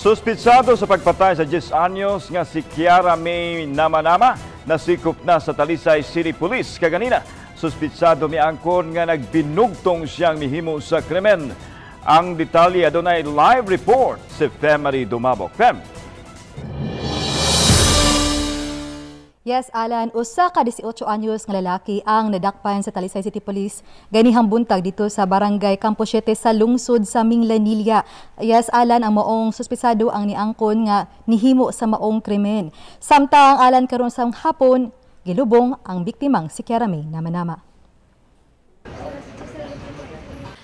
Suspitsado sa pagpatay sa 10 anyos nga si Kiara May Namanama nasikop na sa Talisay City Police kaganina. Suspitsado angkon nga nagbinugtong siyang mihimo sa krimen. Ang detalye adunay live report si Femery Dumabok. Fem, Yes, Alan, usa ka 18 anyos nga lalaki ang nadakpan sa Talisay City Police ganihang buntag dito sa Barangay 7 sa lungsod sa Minglanilla. Yes, Alan, ang maong suspisado ang niangkon nga nihimo sa maong krimen. Samtang Alan karon sa hapon, gilubong ang biktimang si Kiara May Namanama.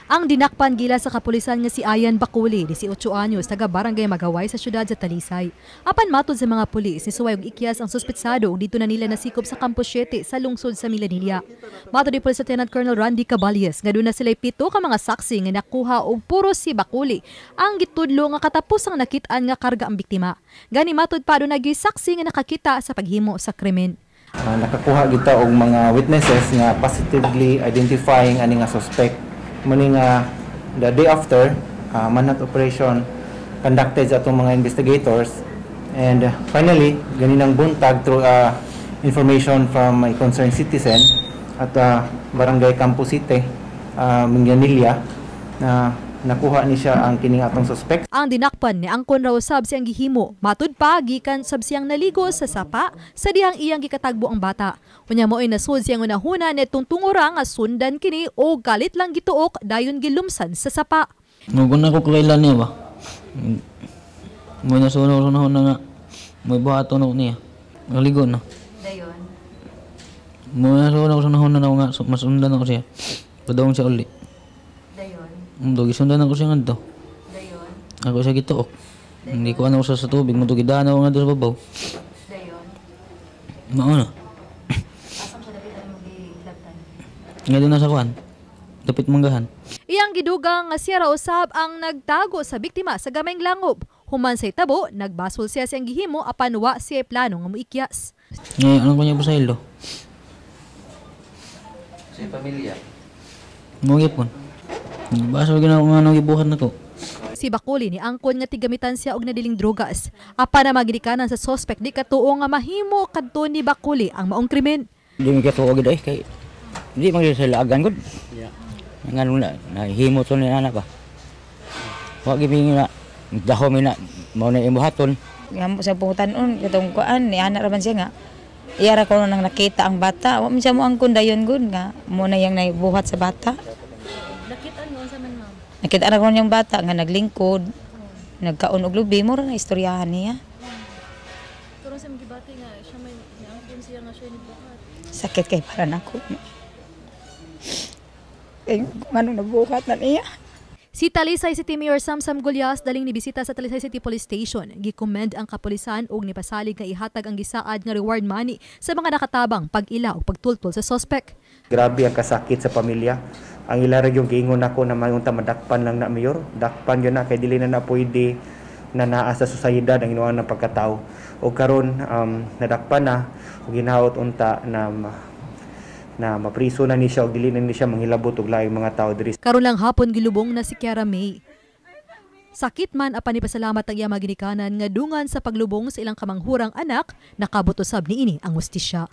Ang dinakpan gila sa kapulisan nga si Ayan Bakuli, 18 anyos, taga Barangay Magaway sa siyudad sa Talisay. Apan matod sa mga pulis, ni Suwayog ikyas ang suspetsado dito na nila nasikop sa Campus 7 sa lungsod sa Milanilla. Matod ni Police Lieutenant Colonel Randy Caballes, nga na sila pito ka mga saksi nga nakuha og puro si Bakuli. Ang gitudlo nga katapos ang nakitaan nga karga ang biktima. Gani matod pa do nagyoy saksi nga nakakita sa paghimo sa krimen. Uh, nakakuha kita og mga witnesses nga positively identifying ani nga suspect Muning uh, the day after, uh, manhunt operation conducted sa itong mga investigators. And uh, finally, ganinang buntag through uh, information from my concerned citizen at uh, Barangay Campo City, uh, Minganilla, na uh, nakuha ni siya ang kining atong suspect. Ang dinakpan ni Angkon raw sab siyang gihimo. Matud pa gikan sab siyang naligo sa sapa sa dihang iyang gikatagbo ang bata. Unya mo ay nasud siyang unahuna nitong tungura nga sundan kini o galit lang gituok dayon gilumsan sa sapa. Mugun ko kailan niya ba? Mo na sunod na nga. May buhaton ako niya. Naligo na. Dayon. Mo na sunod na nga masundan ako siya. Padawang siya ulit. Mundo gisundan ako siya ngadto. Dayon. Ako siya gituok. Hindi ko ano sa sa tubig, mundo gidaan ako ngadto sa babaw. Dayon. Mao na. Asam sa dapit na sa kwan. Dapit manggahan. Iyang gidugang nga siya usab ang nagtago sa biktima sa gamayng langob. Human sa tabo, nagbasol siya siyang gihimo apan wa siya plano nga muikyas. Ngayon, anong kanya po sa ilo? Sa pamilya. Mugipon. Baso ginawa nang gibuhat nako. Si Bakuli ni angkon nga tigamitan siya og nadiling drogas. Apa na magidikanan sa suspect di katuo nga mahimo kadto ni Bakuli ang maong krimen. Di mi katuo gid ay eh, kay di man sila agan gud. Ya. Nga na nahimo to ni anak ba. Wa gid mi na dahom ina na mao na imuhaton. Nga sa pungtanon katong kuan ni anak ra man siya nga Iyara ko nang nakita ang bata. Wa man siya mo angkon dayon gud nga mo na yang naibuhat sa bata. Unsa man ma'am? Nakita na ko yung bata nga naglingkod, oh. nagkaon og lubi, mura na istoryahan niya. Pero sa mga gibati nga, siya may naangkin siya nga siya ni buhat. Sakit kay para nako. Kay ano nabuhat na niya. Si Talisay City Mayor Samsam Gulyas daling nibisita sa Talisay City Police Station. Gikomend ang kapulisan og nipasalig nga ihatag ang gisaad nga reward money sa mga nakatabang pag-ila o pagtultol sa suspect. Grabe ang kasakit sa pamilya ang ilara yung giingon ako na mayong tamadakpan lang na mayor dakpan yun na kay dili na na pwede na naa sa susayidad ang inuang ng pagkatao o karon um, nadakpan na o ginhaot unta na na mapriso na ni siya o dili na ni siya manghilabot og laing mga tao diri karon lang hapon gilubong na si Kiara May Sakit man apan ipasalamat ang iyang maginikanan nga dungan sa paglubong sa ilang kamanghurang anak, nakabuto sab niini ang hustisya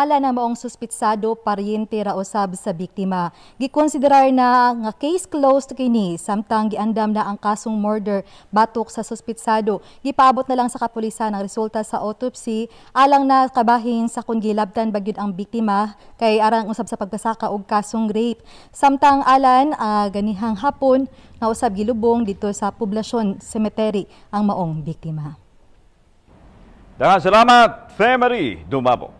ala na maong suspitsado pariente ra usab sa biktima. Gikonsiderar na nga case closed kini samtang giandam na ang kasong murder batok sa suspitsado. Gipaabot na lang sa kapulisan ang resulta sa autopsy alang na kabahin sa kung gilabtan bagyod ang biktima kay arang usab sa pagkasaka og kasong rape. Samtang alan uh, ganihang hapon nga usab gilubong dito sa poblasyon cemetery ang maong biktima. Dahan salamat, Femery Dumabo.